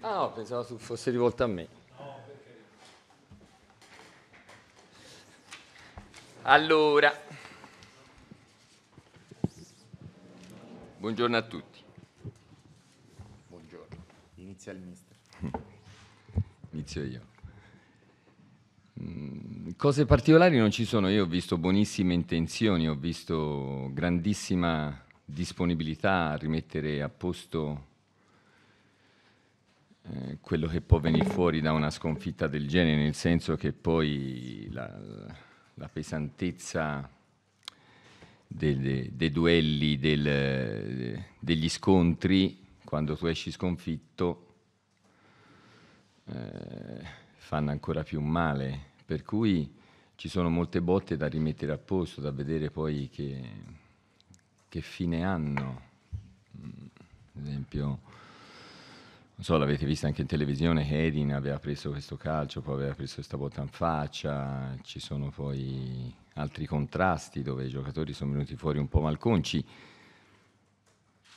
Ah no, pensavo fosse rivolta a me. Allora, buongiorno a tutti. Buongiorno, inizia il mister. Inizio io. Mm, cose particolari non ci sono, io ho visto buonissime intenzioni, ho visto grandissima disponibilità a rimettere a posto eh, quello che può venire fuori da una sconfitta del genere, nel senso che poi la, la pesantezza dei, dei, dei duelli, del, degli scontri, quando tu esci sconfitto, eh, fanno ancora più male. Per cui ci sono molte botte da rimettere a posto, da vedere poi che, che fine hanno. Mm, ad esempio, non so, l'avete visto anche in televisione, Hedin aveva preso questo calcio, poi aveva preso questa botta in faccia, ci sono poi altri contrasti dove i giocatori sono venuti fuori un po' malconci,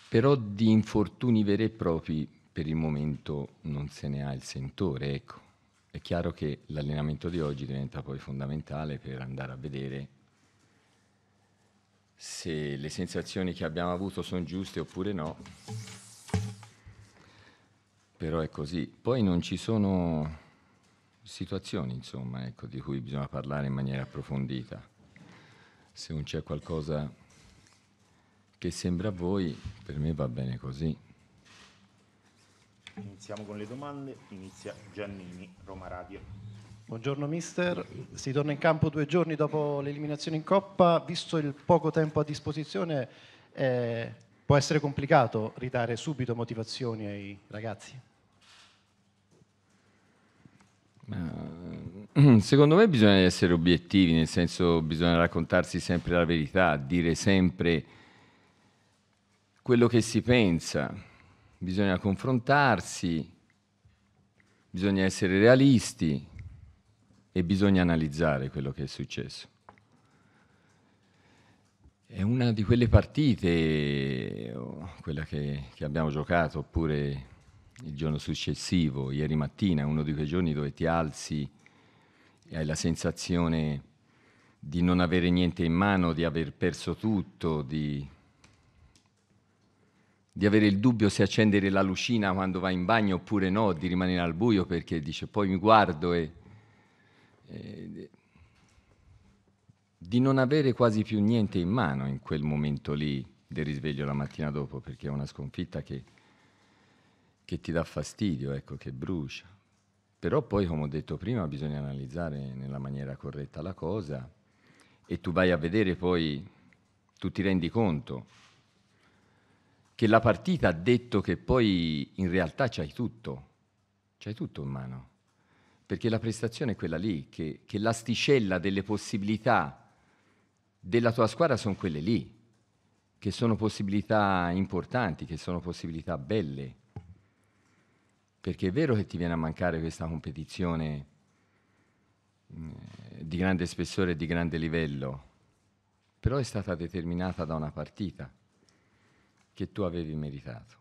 però di infortuni veri e propri per il momento non se ne ha il sentore, ecco. È chiaro che l'allenamento di oggi diventa poi fondamentale per andare a vedere se le sensazioni che abbiamo avuto sono giuste oppure no però è così. Poi non ci sono situazioni, insomma, ecco, di cui bisogna parlare in maniera approfondita. Se non c'è qualcosa che sembra a voi, per me va bene così. Iniziamo con le domande, inizia Giannini, Roma Radio. Buongiorno mister, si torna in campo due giorni dopo l'eliminazione in Coppa, visto il poco tempo a disposizione eh, può essere complicato ridare subito motivazioni ai ragazzi? Eh, mm, secondo me bisogna essere obiettivi, nel senso bisogna raccontarsi sempre la verità, dire sempre quello che si pensa, bisogna confrontarsi, bisogna essere realisti e bisogna analizzare quello che è successo. È una di quelle partite, quella che, che abbiamo giocato, oppure il giorno successivo, ieri mattina, uno di quei giorni dove ti alzi e hai la sensazione di non avere niente in mano, di aver perso tutto, di, di avere il dubbio se accendere la lucina quando vai in bagno oppure no, di rimanere al buio perché dice poi mi guardo e, e di non avere quasi più niente in mano in quel momento lì del risveglio la mattina dopo perché è una sconfitta che che ti dà fastidio, ecco, che brucia. Però poi, come ho detto prima, bisogna analizzare nella maniera corretta la cosa e tu vai a vedere poi, tu ti rendi conto che la partita ha detto che poi in realtà c'hai tutto, c'hai tutto in mano, perché la prestazione è quella lì, che, che l'asticella delle possibilità della tua squadra sono quelle lì, che sono possibilità importanti, che sono possibilità belle perché è vero che ti viene a mancare questa competizione mm, di grande spessore e di grande livello, però è stata determinata da una partita che tu avevi meritato,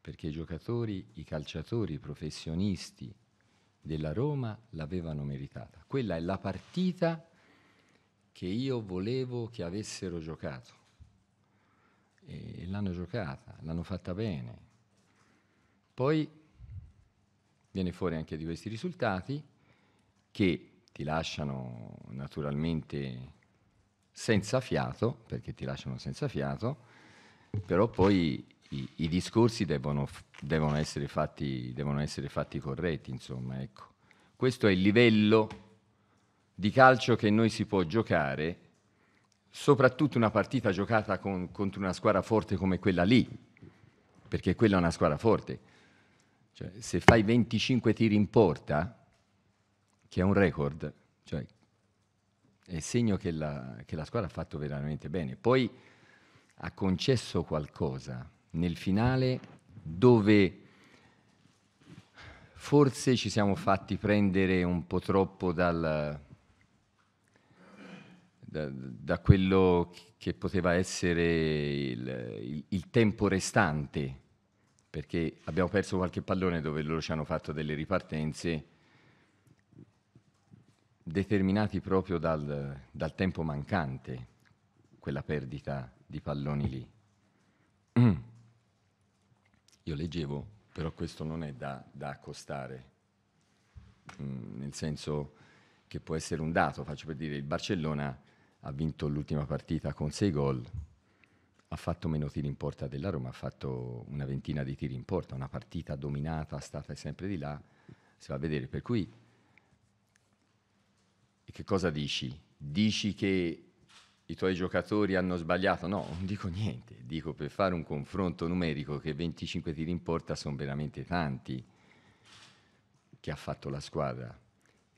perché i giocatori, i calciatori, i professionisti della Roma l'avevano meritata. Quella è la partita che io volevo che avessero giocato e l'hanno giocata, l'hanno fatta bene. Poi Viene fuori anche di questi risultati che ti lasciano naturalmente senza fiato, perché ti lasciano senza fiato, però poi i, i discorsi devono, devono, essere fatti, devono, essere fatti, corretti, insomma, ecco. Questo è il livello di calcio che noi si può giocare, soprattutto una partita giocata con, contro una squadra forte come quella lì, perché quella è una squadra forte. Cioè, se fai 25 tiri in porta, che è un record, cioè, è segno che la, che la squadra ha fatto veramente bene. Poi ha concesso qualcosa nel finale dove forse ci siamo fatti prendere un po' troppo dal, da, da quello che poteva essere il, il, il tempo restante perché abbiamo perso qualche pallone dove loro ci hanno fatto delle ripartenze determinati proprio dal, dal tempo mancante, quella perdita di palloni lì. Io leggevo, però questo non è da, da accostare, mm, nel senso che può essere un dato, faccio per dire, il Barcellona ha vinto l'ultima partita con sei gol, ha fatto meno tiri in porta della Roma, ha fatto una ventina di tiri in porta, una partita dominata, stata sempre di là, si va a vedere. Per cui, che cosa dici? Dici che i tuoi giocatori hanno sbagliato? No, non dico niente, dico per fare un confronto numerico che 25 tiri in porta sono veramente tanti che ha fatto la squadra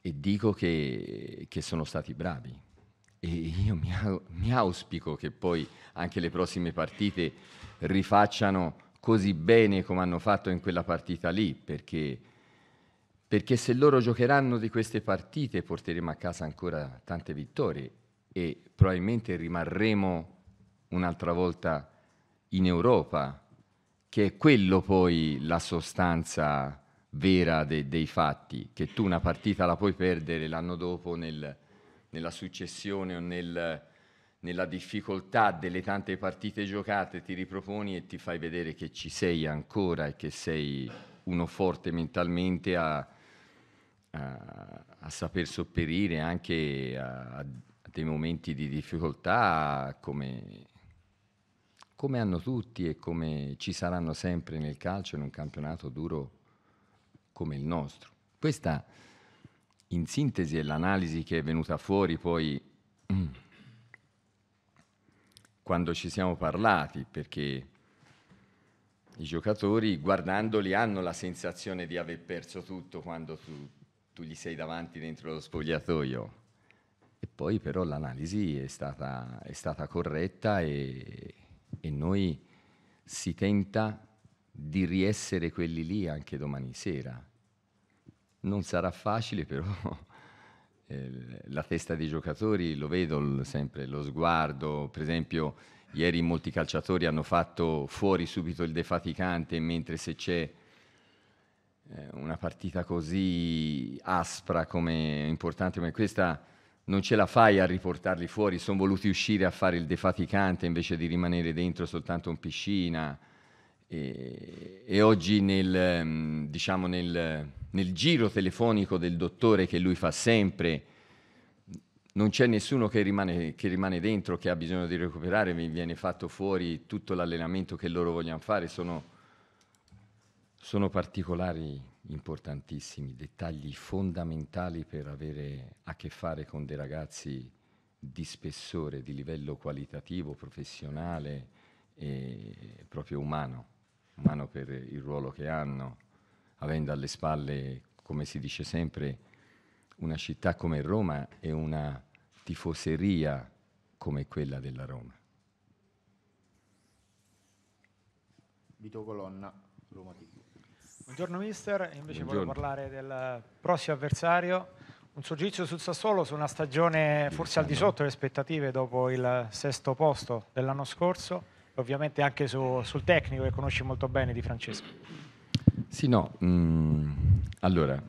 e dico che, che sono stati bravi e io mi, mi auspico che poi anche le prossime partite rifacciano così bene come hanno fatto in quella partita lì, perché, perché se loro giocheranno di queste partite porteremo a casa ancora tante vittorie e probabilmente rimarremo un'altra volta in Europa, che è quello poi la sostanza vera de, dei fatti, che tu una partita la puoi perdere l'anno dopo nel, nella successione o nel, nella difficoltà delle tante partite giocate, ti riproponi e ti fai vedere che ci sei ancora e che sei uno forte mentalmente a, a, a saper sopperire anche a, a, dei momenti di difficoltà come, come hanno tutti e come ci saranno sempre nel calcio in un campionato duro come il nostro. Questa in sintesi è l'analisi che è venuta fuori poi mm, quando ci siamo parlati, perché i giocatori guardandoli hanno la sensazione di aver perso tutto quando tu, tu gli sei davanti dentro lo spogliatoio. E poi però l'analisi è stata, è stata corretta e, e noi si tenta di riessere quelli lì anche domani sera non sarà facile però, eh, la testa dei giocatori lo vedo sempre, lo sguardo, per esempio ieri molti calciatori hanno fatto fuori subito il defaticante, mentre se c'è eh, una partita così aspra come importante come questa non ce la fai a riportarli fuori, sono voluti uscire a fare il defaticante invece di rimanere dentro soltanto in piscina. E, e oggi nel, mm, diciamo nel, nel giro telefonico del dottore che lui fa sempre, non c'è nessuno che rimane, che rimane, dentro, che ha bisogno di recuperare, viene fatto fuori tutto l'allenamento che loro vogliono fare, sono, sono particolari importantissimi, dettagli fondamentali per avere a che fare con dei ragazzi di spessore, di livello qualitativo, professionale e proprio umano umano per il ruolo che hanno, avendo alle spalle, come si dice sempre, una città come Roma e una tifoseria come quella della Roma. Vito Colonna, Roma TV. Buongiorno mister, invece Buongiorno. voglio parlare del prossimo avversario, un suo sul Sassuolo su una stagione forse al di diciamo. sotto delle aspettative dopo il sesto posto dell'anno scorso ovviamente anche su, sul tecnico che conosci molto bene di Francesco. Sì, no, mh, mm, allora,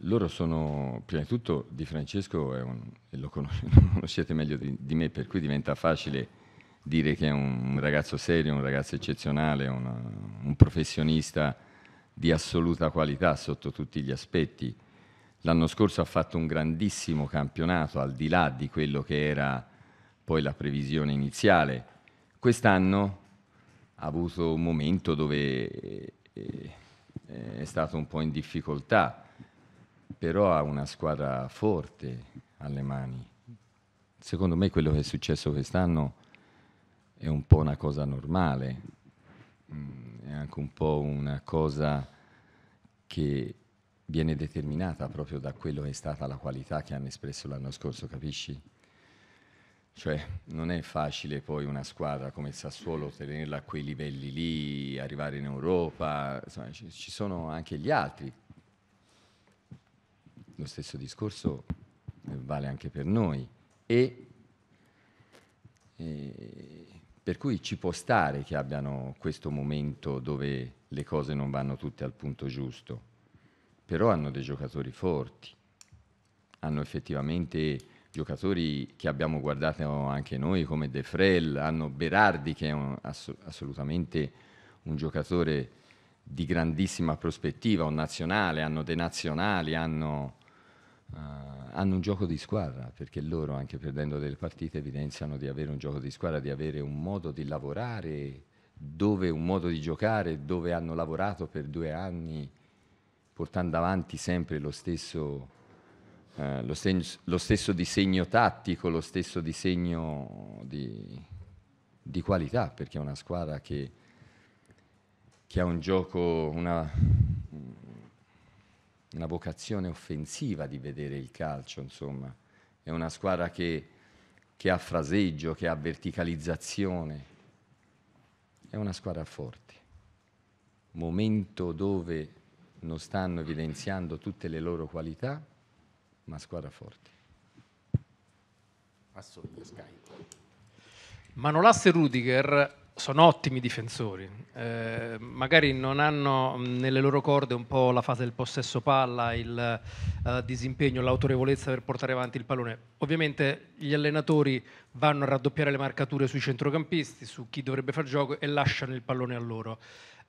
loro sono, prima di tutto Di Francesco è un, lo conoscete meglio di, di, me, per cui diventa facile dire che è un, un ragazzo serio, un ragazzo eccezionale, una, un professionista di assoluta qualità sotto tutti gli aspetti. L'anno scorso ha fatto un grandissimo campionato, al di là di quello che era poi la previsione iniziale. Quest'anno ha avuto un momento dove eh, eh, è stato un po' in difficoltà, però ha una squadra forte alle mani. Secondo me quello che è successo quest'anno è un po' una cosa normale, mm, è anche un po' una cosa che viene determinata proprio da quello che è stata la qualità che hanno espresso l'anno scorso, capisci? Cioè, non è facile poi una squadra come il Sassuolo tenerla a quei livelli lì, arrivare in Europa, insomma, ci, ci sono anche gli altri. Lo stesso discorso eh, vale anche per noi. E, e, eh, per cui ci può stare che abbiano questo momento dove le cose non vanno tutte al punto giusto, però hanno dei giocatori forti, hanno effettivamente giocatori che abbiamo guardato anche noi come De Frel, hanno Berardi che è un, ass assolutamente un giocatore di grandissima prospettiva, un nazionale, hanno dei nazionali, hanno, uh, hanno un gioco di squadra, perché loro anche perdendo delle partite evidenziano di avere un gioco di squadra, di avere un modo di lavorare, dove un modo di giocare, dove hanno lavorato per due anni portando avanti sempre lo stesso eh, lo, lo, stesso disegno tattico, lo stesso disegno di, di qualità, perché è una squadra che, che ha un gioco, una, una, vocazione offensiva di vedere il calcio, insomma. È una squadra che, che ha fraseggio, che ha verticalizzazione, è una squadra forte. Momento dove non stanno evidenziando tutte le loro qualità, una squadra forte. Passo via Sky. e Rudiger sono ottimi difensori, eh, magari non hanno mm, nelle loro corde un po' la fase del possesso palla, il eh, disimpegno, l'autorevolezza per portare avanti il pallone. Ovviamente gli allenatori vanno a raddoppiare le marcature sui centrocampisti, su chi dovrebbe far gioco e lasciano il pallone a loro.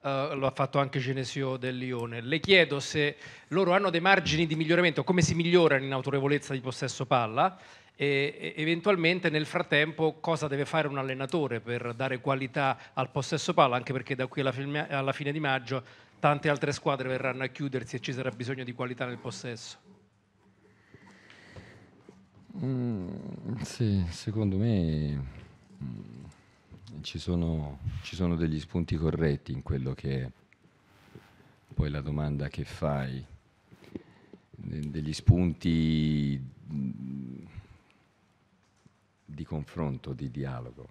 Eh, lo ha fatto anche Genesio del Lione. Le chiedo se loro hanno dei margini di miglioramento, come si migliorano in autorevolezza di possesso palla e, eventualmente nel frattempo cosa deve fare un allenatore per dare qualità al possesso palla, anche perché da qui alla, fine, alla fine di maggio tante altre squadre verranno a chiudersi e ci sarà bisogno di qualità nel possesso. Mm, sì, secondo me mm, ci sono, ci sono degli spunti corretti in quello che è poi la domanda che fai, degli spunti di confronto, di dialogo,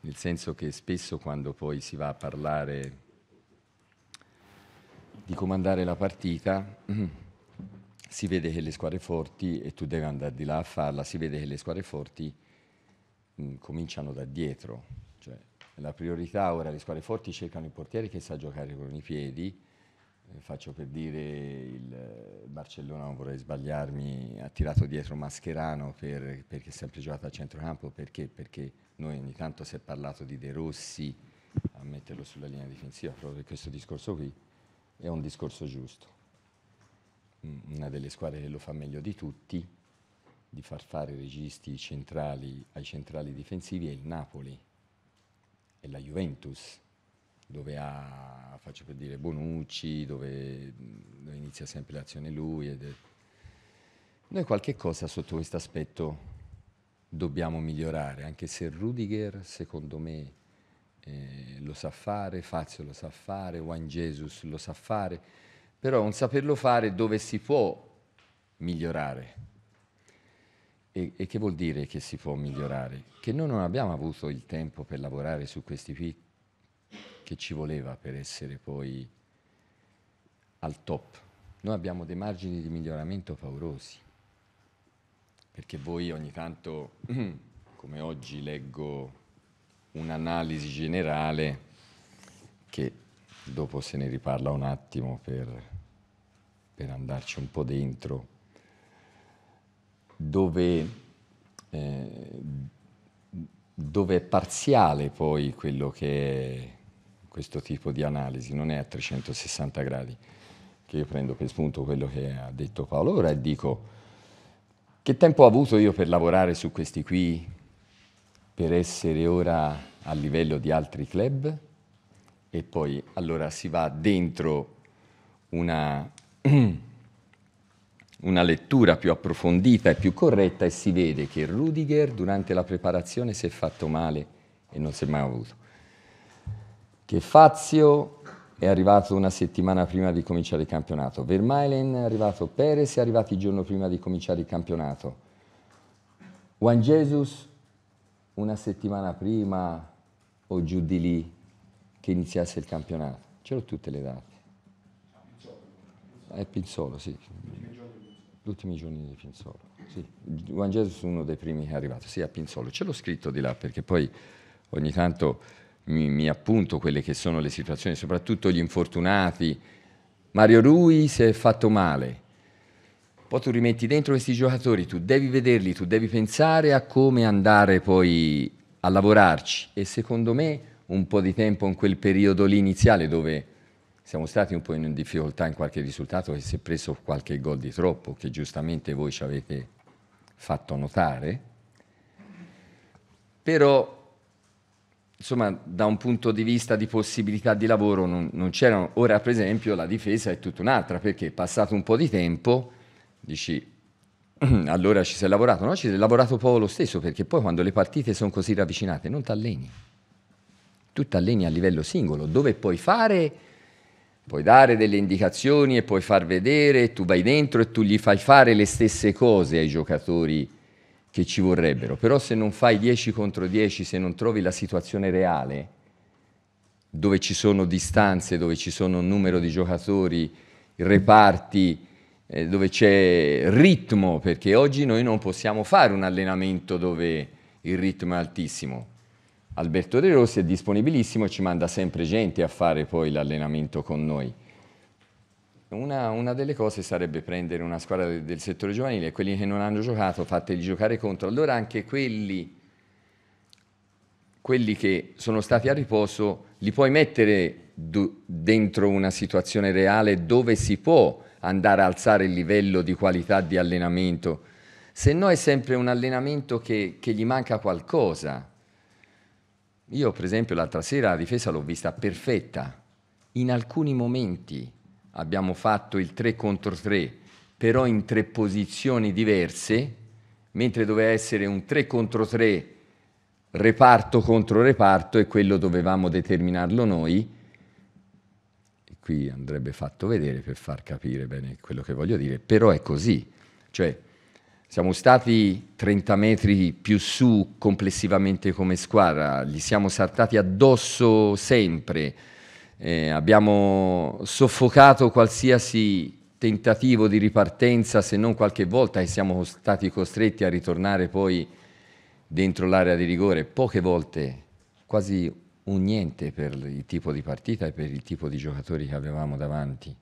nel senso che spesso quando poi si va a parlare di comandare la partita, si vede che le squadre forti, e tu devi andare di là a farla, si vede che le squadre forti mh, mm, cominciano da dietro. Cioè, la priorità ora, le squadre forti cercano il portiere che sa giocare con i piedi, eh, faccio per dire il eh, Barcellona, non vorrei sbagliarmi, ha tirato dietro Mascherano per, perché è sempre giocato a centrocampo, perché? perché? noi ogni tanto si è parlato di De Rossi a metterlo sulla linea difensiva, proprio per questo discorso qui, è un discorso giusto. Mm, una delle squadre che lo fa meglio di tutti di far fare registi centrali ai centrali difensivi è il Napoli e la Juventus, dove ha, faccio per dire, Bonucci, dove, dove inizia sempre l'azione lui. È... Noi qualche cosa sotto questo aspetto dobbiamo migliorare, anche se Rudiger, secondo me, eh, lo sa fare, Fazio lo sa fare, Juan Jesus lo sa fare, però un saperlo fare dove si può migliorare e, e, che vuol dire che si può migliorare? Che noi non abbiamo avuto il tempo per lavorare su questi qui che ci voleva per essere poi al top. Noi abbiamo dei margini di miglioramento paurosi, perché voi ogni tanto, come oggi, leggo un'analisi generale che dopo se ne riparla un attimo per, per andarci un po' dentro dove, eh, dove è parziale poi quello che è questo tipo di analisi, non è a 360 gradi, che io prendo per spunto quello che ha detto Paolo ora e dico che tempo ho avuto io per lavorare su questi qui, per essere ora a livello di altri club e poi allora si va dentro una una lettura più approfondita e più corretta e si vede che Rudiger durante la preparazione si è fatto male e non si è mai avuto. Che Fazio è arrivato una settimana prima di cominciare il campionato, Vermeilen è arrivato, Perez è arrivato il giorno prima di cominciare il campionato, Juan Jesus una settimana prima o giù di lì che iniziasse il campionato. C'erano tutte le date. È Pinzolo, sì. Gli ultimi giorni di Pinzolo, sì. Juan Jesus uno dei primi che è arrivato, sì, a Pinzolo. Ce l'ho scritto di là perché poi ogni tanto mi, mi appunto quelle che sono le situazioni, soprattutto gli infortunati. Mario Rui si è fatto male, poi tu rimetti dentro questi giocatori, tu devi vederli, tu devi pensare a come andare poi a lavorarci e secondo me un po' di tempo in quel periodo lì iniziale dove siamo stati un po' in difficoltà in qualche risultato che si è preso qualche gol di troppo, che giustamente voi ci avete fatto notare, però insomma da un punto di vista di possibilità di lavoro non, non c'erano, ora per esempio la difesa è tutta un'altra, perché passato un po' di tempo dici allora ci sei lavorato, no ci sei lavorato poco lo stesso, perché poi quando le partite sono così ravvicinate non ti alleni, tu ti alleni a livello singolo, dove puoi fare puoi dare delle indicazioni e puoi far vedere, tu vai dentro e tu gli fai fare le stesse cose ai giocatori che ci vorrebbero, però se non fai 10 contro 10, se non trovi la situazione reale, dove ci sono distanze, dove ci sono un numero di giocatori, reparti, eh, dove c'è ritmo, perché oggi noi non possiamo fare un allenamento dove il ritmo è altissimo, Alberto De Rossi è disponibilissimo, ci manda sempre gente a fare poi l'allenamento con noi. Una, una, delle cose sarebbe prendere una squadra del, del settore giovanile, quelli che non hanno giocato, fateli giocare contro. Allora anche quelli, quelli che sono stati a riposo, li puoi mettere dentro una situazione reale dove si può andare a alzare il livello di qualità di allenamento. Se no è sempre un allenamento che, che gli manca qualcosa. Io per esempio l'altra sera la difesa l'ho vista perfetta, in alcuni momenti abbiamo fatto il 3 contro 3, però in tre posizioni diverse, mentre doveva essere un 3 contro 3 reparto contro reparto e quello dovevamo determinarlo noi. E qui andrebbe fatto vedere per far capire bene quello che voglio dire, però è così. Cioè, siamo stati 30 metri più su complessivamente come squadra, gli siamo saltati addosso sempre, eh, abbiamo soffocato qualsiasi tentativo di ripartenza se non qualche volta e siamo stati costretti a ritornare poi dentro l'area di rigore, poche volte, quasi un niente per il tipo di partita e per il tipo di giocatori che avevamo davanti.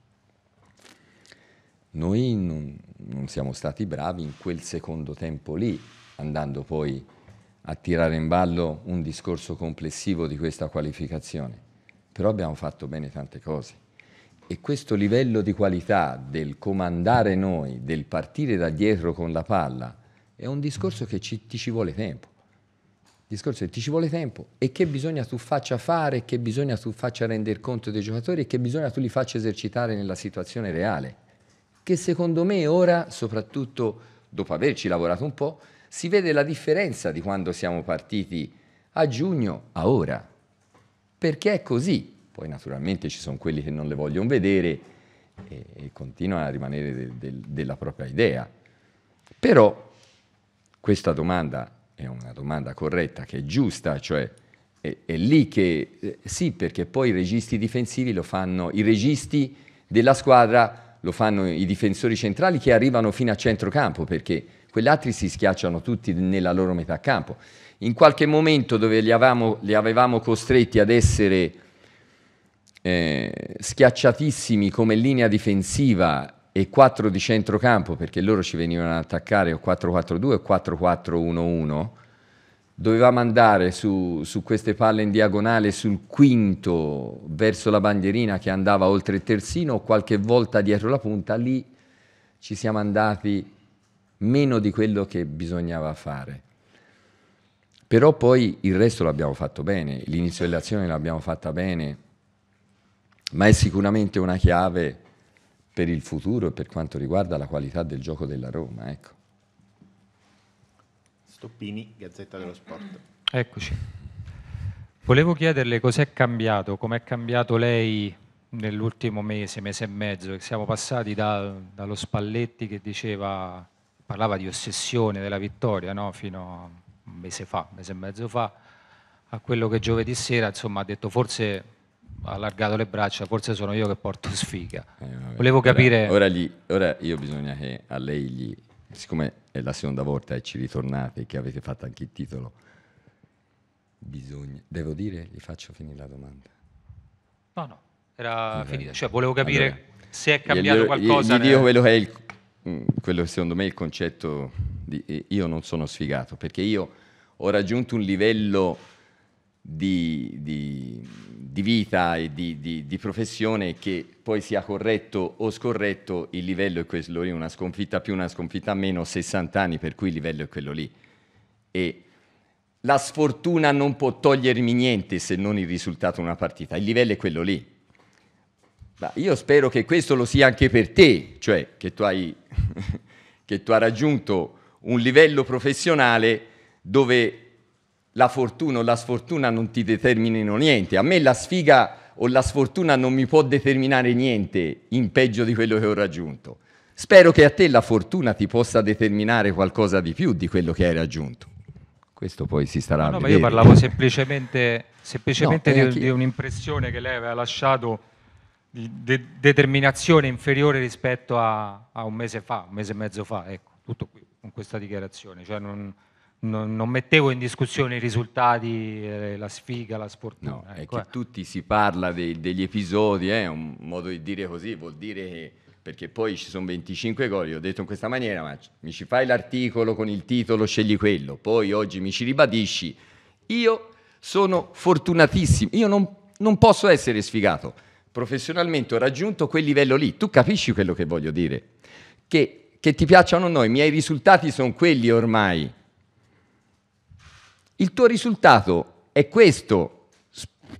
Noi non, non siamo stati bravi in quel secondo tempo lì, andando poi a tirare in ballo un discorso complessivo di questa qualificazione. Però abbiamo fatto bene tante cose. E questo livello di qualità del comandare noi, del partire da dietro con la palla, è un discorso che ci, ti ci vuole tempo. Il discorso è che ti ci vuole tempo e che bisogna tu faccia fare, che bisogna tu faccia rendere conto dei giocatori e che bisogna tu li faccia esercitare nella situazione reale che secondo me ora, soprattutto dopo averci lavorato un po', si vede la differenza di quando siamo partiti a giugno a ora. Perché è così. Poi naturalmente ci sono quelli che non le vogliono vedere e, e continuano a rimanere de, de, della propria idea. Però questa domanda è una domanda corretta, che è giusta, cioè è, è lì che... Eh, sì, perché poi i registi difensivi lo fanno, i registi della squadra lo fanno i difensori centrali che arrivano fino a centrocampo perché quegli altri si schiacciano tutti nella loro metà campo. In qualche momento dove li avevamo, li avevamo costretti ad essere eh, schiacciatissimi come linea difensiva e 4 di centrocampo perché loro ci venivano ad attaccare o 4-4-2 o 4-4-1-1, dovevamo andare su, su, queste palle in diagonale sul quinto verso la bandierina che andava oltre il terzino, qualche volta dietro la punta, lì ci siamo andati meno di quello che bisognava fare. Però poi il resto l'abbiamo fatto bene, l'inizio dell'azione l'abbiamo fatta bene, ma è sicuramente una chiave per il futuro e per quanto riguarda la qualità del gioco della Roma. Ecco. Toppini, Gazzetta dello Sport. Eccoci. Volevo chiederle cos'è cambiato, com'è cambiato lei nell'ultimo mese, mese e mezzo, siamo passati da, dallo Spalletti che diceva, parlava di ossessione della vittoria no? fino a un mese fa, un mese e mezzo fa, a quello che giovedì sera insomma, ha detto forse ha allargato le braccia, forse sono io che porto sfiga. Eh, Volevo capire... Ora, ora, gli, ora, io bisogna che a lei gli siccome è la seconda volta e ci ritornate, che avete fatto anche il titolo, bisogna, devo dire, gli faccio finire la domanda. No, no, era okay. finita, cioè volevo capire allora, se è cambiato glielo, qualcosa. io, gli dico eh. quello che è il, mm, quello che secondo me è il concetto di eh, io non sono sfigato, perché io ho raggiunto un livello di, di, di vita e di, di, professione che poi sia corretto o scorretto il livello è quello lì, una sconfitta più, una sconfitta meno, 60 anni per cui il livello è quello lì. E la sfortuna non può togliermi niente se non il risultato di una partita, il livello è quello lì. Ma io spero che questo lo sia anche per te, cioè che tu hai, che tu hai raggiunto un livello professionale dove la fortuna o la sfortuna non ti determinino niente. A me la sfiga o la sfortuna non mi può determinare niente in peggio di quello che ho raggiunto. Spero che a te la fortuna ti possa determinare qualcosa di più di quello che hai raggiunto. Questo poi si starà no, a no, ma io parlavo semplicemente, semplicemente no, di, di, un'impressione che lei aveva lasciato di de- determinazione inferiore rispetto a, a, un mese fa, un mese e mezzo fa, ecco, tutto qui, con questa dichiarazione. Cioè non, non, non mettevo in discussione i risultati, eh, la sfiga, la sportiva. No, ecco. è che eh. tutti si parla dei, degli episodi, è eh, un modo di dire così, vuol dire che perché poi ci sono 25 gol, io ho detto in questa maniera, ma mi ci fai l'articolo con il titolo, scegli quello, poi oggi mi ci ribadisci. Io sono fortunatissimo, io non, non posso essere sfigato, professionalmente ho raggiunto quel livello lì, tu capisci quello che voglio dire, che, che ti piacciono o no, i miei risultati sono quelli ormai, il tuo risultato è questo.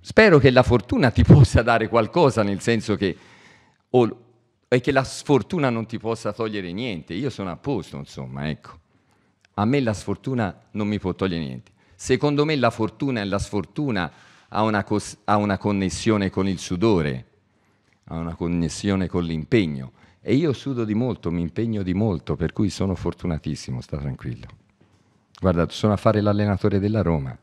Spero che la fortuna ti possa dare qualcosa, nel senso che, o, e che la sfortuna non ti possa togliere niente. Io sono a posto, insomma, ecco. A me la sfortuna non mi può togliere niente. Secondo me la fortuna e la sfortuna ha una, cos- ha una connessione con il sudore, ha una connessione con l'impegno. E io sudo di molto, mi impegno di molto, per cui sono fortunatissimo, sta tranquillo. Guarda, sono a fare l'allenatore della Roma.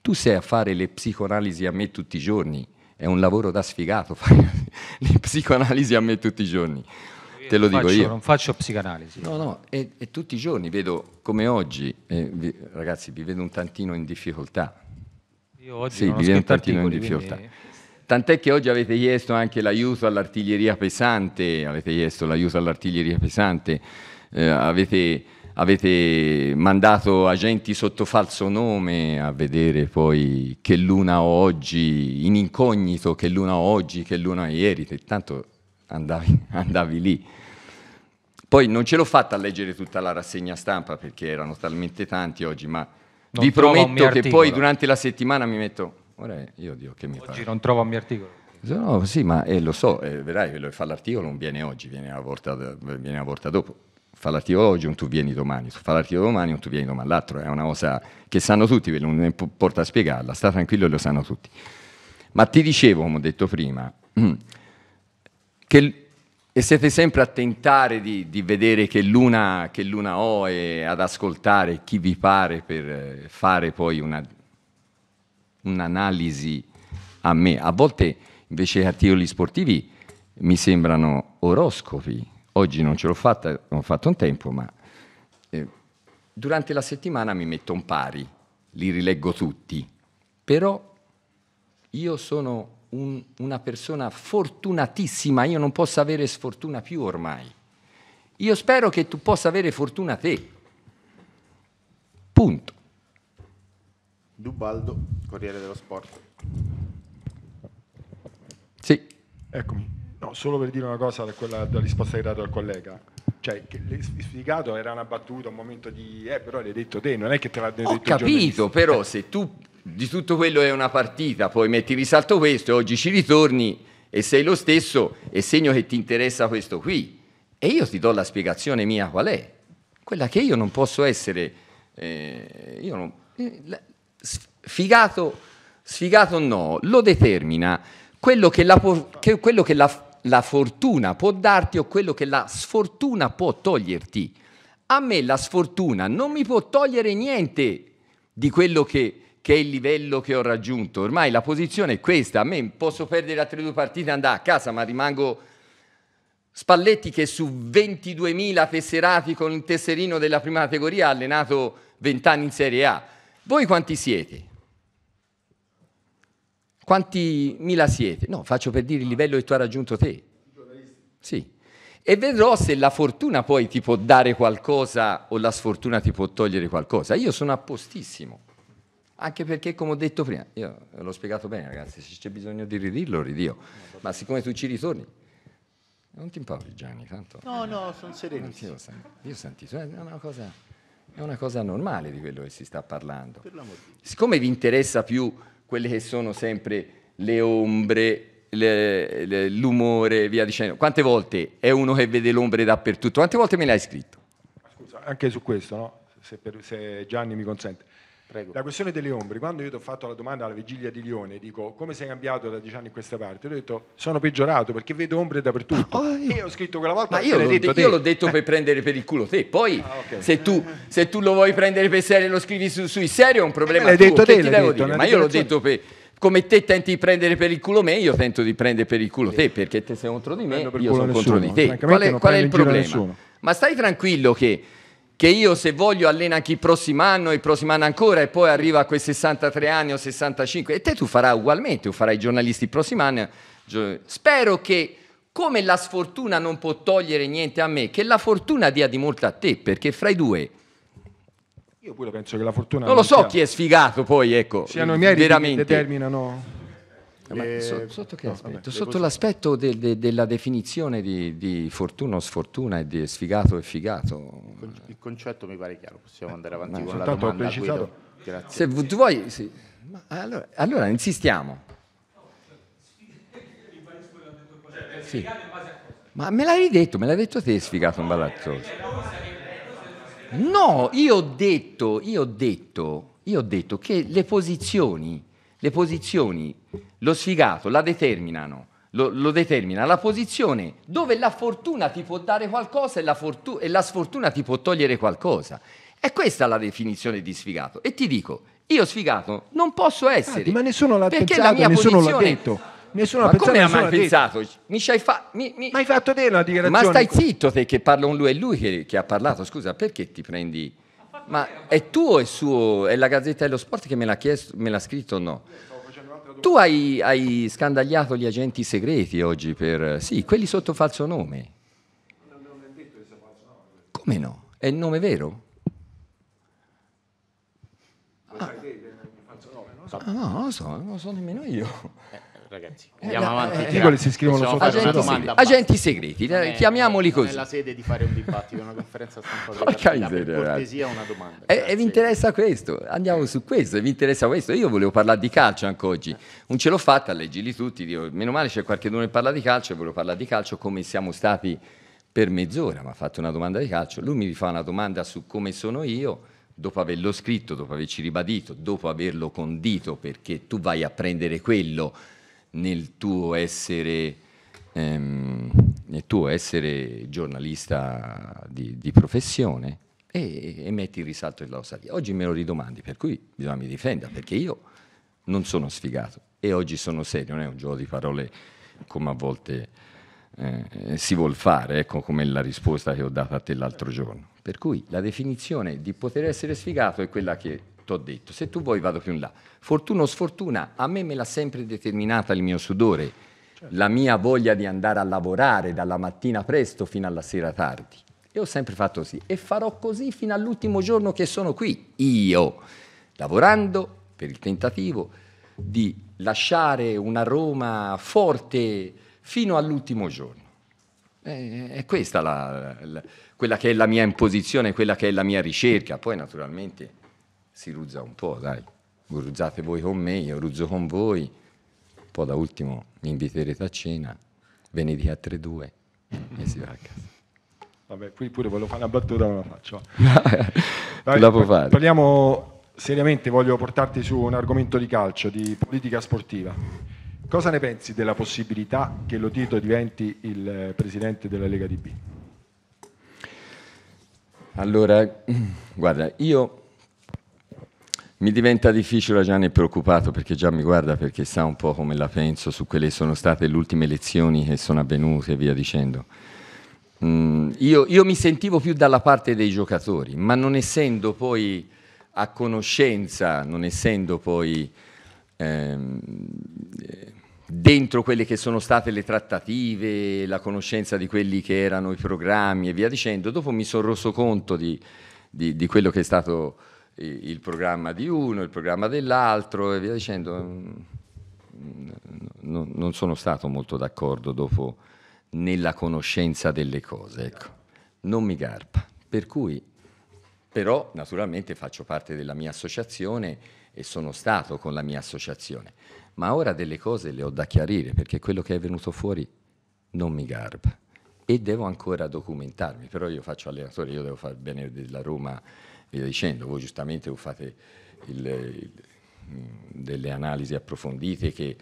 Tu sei a fare le psicoanalisi a me tutti i giorni. È un lavoro da sfigato fare le psicoanalisi a me tutti i giorni. Io Te lo dico faccio, io. Non faccio psicoanalisi. No, no, e, e tutti i giorni vedo come oggi, eh, vi, ragazzi, vi vedo un tantino in difficoltà. Io oggi sì, vi vedo un tantino in difficoltà. Quindi... Tant'è che oggi avete chiesto anche l'aiuto all'artiglieria pesante, avete chiesto l'aiuto all'artiglieria pesante, eh, avete avete mandato agenti sotto falso nome a vedere poi che luna ho oggi, in incognito che luna ho oggi, che luna ho ieri, tanto andavi, andavi lì. Poi non ce l'ho fatta a leggere tutta la rassegna stampa perché erano talmente tanti oggi, ma non vi prometto che poi durante la settimana mi metto... Ora io Dio che mi Oggi pare. non trovo il mio articolo. No, sì, ma eh, lo so, eh, vedrai, fa l'articolo non viene oggi, viene la volta, viene la volta dopo fa l'articolo oggi, un tu vieni domani, tu fa l'articolo domani, un tu vieni domani, l'altro è una cosa che sanno tutti, non importa a spiegarla, sta tranquillo, lo sanno tutti. Ma ti dicevo, come ho detto prima, che e siete sempre a tentare di, di vedere che luna, che luna ho e ad ascoltare chi vi pare per eh, fare poi una, un'analisi a me. A volte invece articoli sportivi mi sembrano oroscopi, Oggi non ce l'ho fatta, non ho fatto un tempo, ma eh, durante la settimana mi metto un pari, li rileggo tutti, però io sono un, una persona fortunatissima, io non posso avere sfortuna più ormai. Io spero che tu possa avere fortuna te. Punto. Dubaldo, Corriere dello Sport. Sì. Eccomi. No, solo per dire una cosa da quella da risposta che hai dato al collega. Cioè, sfigato era una battuta, un momento di... Eh, però l'hai detto te, non è che te l'ha detto Ho capito, però se tu di tutto quello è una partita, poi metti in risalto questo e oggi ci ritorni e sei lo stesso è segno che ti interessa questo qui. E io ti do la spiegazione mia qual è. Quella che io non posso essere... Eh, io non, eh, sfigato, sfigato no, lo determina quello che la, che, quello che la la fortuna può darti o quello che la sfortuna può toglierti. A me la sfortuna non mi può togliere niente di quello che, che è il livello che ho raggiunto. Ormai la posizione è questa. A me posso perdere altre due partite e andare a casa, ma rimango Spalletti che su 22.000 tesserati con il tesserino della prima categoria ha allenato 20 anni in Serie A. Voi quanti siete? Quanti mila siete? No, faccio per dire il livello che tu hai raggiunto te. Sì. E vedrò se la fortuna poi ti può dare qualcosa o la sfortuna ti può togliere qualcosa. Io sono appostissimo. Anche perché, come ho detto prima, io l'ho spiegato bene, ragazzi, se c'è bisogno di ridirlo, ridio. Ma siccome tu ci ritorni, non ti impauri Gianni, tanto... No, no, sono sereno. Io, sentito, è una, cosa, è una cosa normale di quello che si sta parlando. Siccome vi interessa più quelle che sono sempre le ombre, le, le, l'umore, via dicendo. Quante volte è uno che vede l'ombre dappertutto? Quante volte me l'hai scritto? Scusa, anche su questo, no? se, per, se Gianni mi consente. Prego. La questione delle ombre, quando io ti ho fatto la domanda alla vigilia di Lione, dico come sei cambiato da dieci anni in questa parte, ho detto sono peggiorato perché vedo ombre dappertutto. Oh, io... io ho scritto quella volta... Ma io l'ho, detto, io l'ho detto per prendere per il culo te, poi ah, okay. se, tu, se, tu, lo vuoi prendere per serio e lo scrivi su, sui serio è un problema. Eh, l'hai tuo. detto te, l'hai devo detto, dire? Ma io l'ho detto per come te tenti di prendere per il culo me, io tento di prendere per il culo te, perché te sei contro di me, io sono nessuno. contro di te. Qual è, qual è il problema? Ma stai tranquillo che che io se voglio allena il prossimo anno il prossimo anno ancora e poi arriva a quei 63 anni o 65 e te tu farai ugualmente, tu farai i giornalisti prossimo anno. Spero che come la sfortuna non può togliere niente a me, che la fortuna dia di molto a te, perché fra i due... Io pure penso che la fortuna... Non, lo so sia. chi è sfigato poi, ecco. Siano i miei che determinano... Eh, eh, le... So, sotto, no, vabbè, sotto l'aspetto del, de, della definizione di, di fortuna o sfortuna e di sfigato e figato. Il concetto mi pare chiaro, possiamo eh, andare avanti con la domanda. Guido. Grazie. Se vuoi, sì. allora, allora, insistiamo. sì. Ma me l'hai detto, me l'hai detto te sfigato un imbarazzoso. No, io ho detto, io ho detto, io ho detto che le posizioni le posizioni, lo sfigato la determinano, lo, lo determina la posizione dove la fortuna ti può dare qualcosa e la, fortu- e la sfortuna ti può togliere qualcosa. È questa la definizione di sfigato. E ti dico, io sfigato non posso essere. Ah, ma nessuno l'ha pensato, la mia nessuno posizione... l'ha detto. Nessuno ma pensato, come ha mai pensato? Mi hai fa- mi, mi... Ma hai fatto te una dichiarazione. Ma stai zitto te che parla un lui è lui che, che ha parlato. Scusa, perché ti prendi... Ma è tuo e suo? È la Gazzetta dello Sport che me l'ha, chiesto, me l'ha scritto o no? Tu hai, hai, scandagliato gli agenti segreti oggi per... Sì, quelli sotto falso nome. Non è detto che sia falso nome. Come no? È il nome vero? Ah. Ah, no, non lo so, non lo so nemmeno io. Eh ragazzi, eh, andiamo eh, avanti. Eh, tirati. si scrivono sotto agenti, segreti. agenti segreti, non chiamiamoli non così. Non è la sede di fare un dibattito, una conferenza stampa. Partita, per cortesia una domanda. E, eh, eh vi interessa questo, andiamo su questo, vi interessa questo. Io volevo parlare di calcio anche oggi, non eh. ce l'ho fatta, leggili tutti, dico, meno male c'è qualcuno che parla di calcio e volevo parlare di calcio come siamo stati per mezz'ora, mi ha fatto una domanda di calcio, lui mi fa una domanda su come sono io dopo averlo scritto, dopo averci ribadito, dopo averlo condito, perché tu vai a prendere quello nel tuo essere, ehm, nel tuo essere giornalista di, di professione e, e, metti in risalto il Lausaria. Oggi me lo ridomandi, per cui bisogna mi difenda, perché io non sono sfigato e oggi sono serio, non è un gioco di parole come a volte eh, si vuol fare, ecco come la risposta che ho dato a te l'altro giorno. Per cui la definizione di poter essere sfigato è quella che ho detto, se tu vuoi vado più in là. Fortuna o sfortuna, a me me l'ha sempre determinata il mio sudore, certo. la mia voglia di andare a lavorare dalla mattina presto fino alla sera tardi. E ho sempre fatto così e farò così fino all'ultimo giorno che sono qui, io, lavorando per il tentativo di lasciare una Roma forte fino all'ultimo giorno. È questa la, la, quella che è la mia imposizione, quella che è la mia ricerca. Poi naturalmente si ruzza un po', dai. Ruzzate voi con me, io ruzzo con voi. Poi da ultimo mi inviterete a cena, venite a 3-2 e si va a casa. Vabbè, qui pure volevo fare una battuta, ma la faccio. Dai, Dopo fare. Parliamo seriamente, voglio portarti su un argomento di calcio, di politica sportiva. Cosa ne pensi della possibilità che Lotito diventi il eh, presidente della Lega di B? Allora, guarda, io mi diventa difficile, Gianni, è preoccupato perché già mi guarda perché sa un po' come la penso su quelle che sono state le ultime elezioni che sono avvenute e via dicendo. Mm, io, io, mi sentivo più dalla parte dei giocatori, ma non essendo poi a conoscenza, non essendo poi ehm, dentro quelle che sono state le trattative, la conoscenza di quelli che erano i programmi e via dicendo, dopo mi sono reso conto di, di, di quello che è stato il programma di uno, il programma dell'altro e via dicendo. Mm, non sono stato molto d'accordo dopo nella conoscenza delle cose, ecco. non mi garpa. Per cui, però, naturalmente faccio parte della mia associazione e sono stato con la mia associazione, ma ora delle cose le ho da chiarire perché quello che è venuto fuori non mi garba e devo ancora documentarmi, però io faccio allenatore, io devo far bene della Roma via dicendo, voi giustamente fate il, il, mm, delle analisi approfondite che,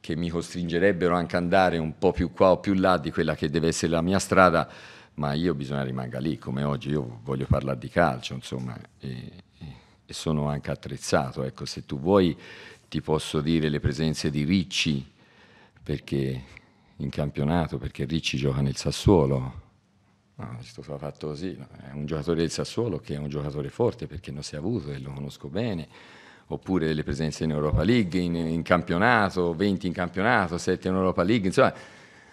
che mi costringerebbero anche ad andare un po' più qua o più là di quella che deve essere la mia strada, ma io bisogna rimanga lì, come oggi io voglio parlare di calcio, insomma, e, e sono anche attrezzato. Ecco, se tu vuoi ti posso dire le presenze di Ricci, perché in campionato, perché Ricci gioca nel Sassuolo, No, è fatto così, è un giocatore del Sassuolo che è un giocatore forte perché non si è avuto e lo conosco bene, oppure le presenze in Europa League, in, in campionato, 20 in campionato, 7 in Europa League, insomma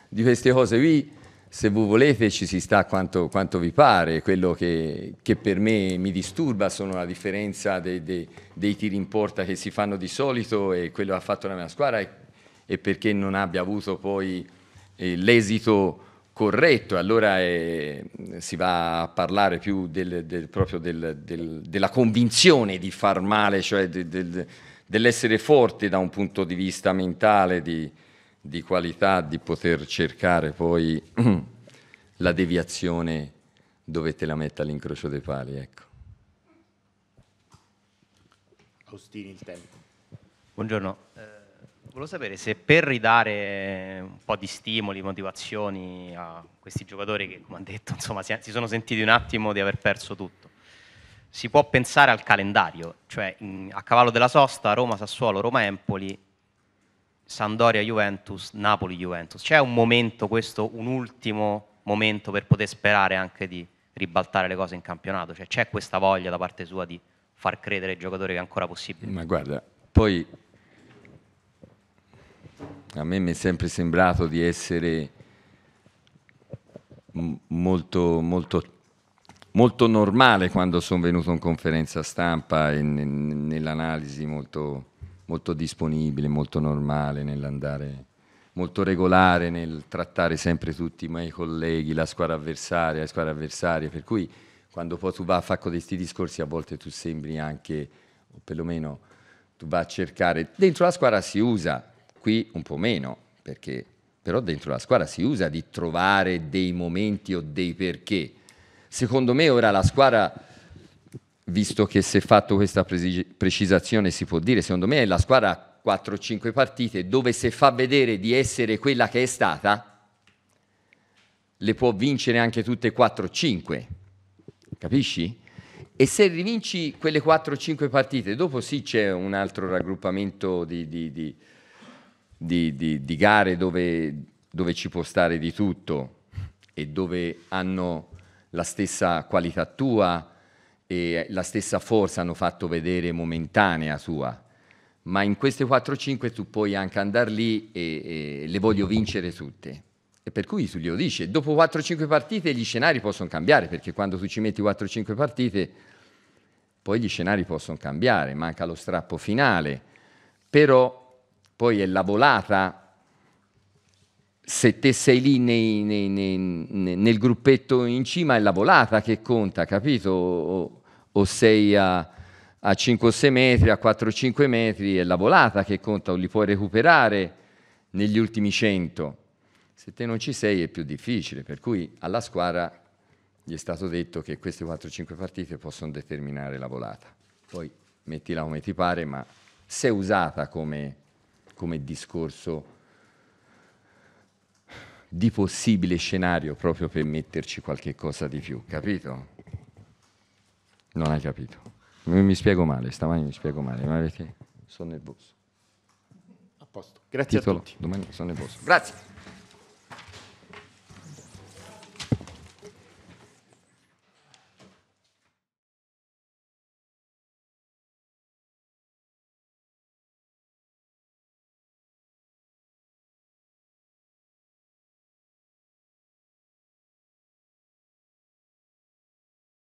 di queste cose qui se voi volete ci si sta quanto, quanto vi pare, quello che, che, per me mi disturba sono la differenza dei, dei, dei, tiri in porta che si fanno di solito e quello che ha fatto la mia squadra e, e perché non abbia avuto poi eh, l'esito corretto allora eh, si va a parlare più del, del, proprio del, della convinzione di far male, cioè dell'essere forte da un punto di vista mentale, di, di qualità, di poter cercare poi la deviazione dove te la metta all'incrocio dei pali. Ecco. Ostini il tempo. Buongiorno. Eh, volevo sapere se per ridare un po' di stimoli, motivazioni a questi giocatori che, come ha detto, insomma, si sono sentiti un attimo di aver perso tutto, si può pensare al calendario, cioè a cavallo della sosta Roma-Sassuolo, Roma-Empoli, Sandoria-Juventus, Napoli-Juventus. C'è un momento, questo, un ultimo momento per poter sperare anche di ribaltare le cose in campionato? Cioè c'è questa voglia da parte sua di far credere ai giocatori che è ancora possibile? Ma guarda, poi a me mi è sempre sembrato di essere molto, molto, molto normale quando sono venuto in conferenza stampa e nell'analisi molto, molto disponibile, molto normale nell'andare molto regolare nel trattare sempre tutti i miei colleghi, la squadra avversaria, le squadre avversarie, per cui quando poi tu vai a fare questi discorsi a volte tu sembri anche, o perlomeno tu vai a cercare, dentro la squadra si usa, qui un po' meno, perché però dentro la squadra si usa di trovare dei momenti o dei perché. Secondo me ora la squadra, visto che si è fatto questa precisazione, si può dire, secondo me la squadra 4-5 partite dove se fa vedere di essere quella che è stata, le può vincere anche tutte 4-5, capisci? E se rivinci quelle 4-5 partite, dopo sì c'è un altro raggruppamento di, di, di di, di, di gare dove, dove ci può stare di tutto e dove hanno la stessa qualità tua e la stessa forza hanno fatto vedere momentanea sua. Ma in queste 4-5 tu puoi anche andare lì e, e, le voglio vincere tutte. E per cui tu glielo dici, dopo 4-5 partite gli scenari possono cambiare, perché quando tu ci metti 4-5 partite, poi gli scenari possono cambiare, manca lo strappo finale. Però poi è la volata se te sei lì nei, nei, nei, nel gruppetto in cima è la volata che conta, capito? O, o sei a, a 5-6 metri, a 4-5 metri, è la volata che conta, o li puoi recuperare negli ultimi 100. Se te non ci sei è più difficile, per cui alla squadra gli è stato detto che queste 4-5 partite possono determinare la volata. Poi mettila come ti pare, ma se usata come come discorso di possibile scenario proprio per metterci qualche cosa di più, capito? Non hai capito. Mi spiego male, stamani mi spiego male, ma perché sono nervoso. A posto. Grazie Titolo. a tutti. Domani sono nervoso. Grazie.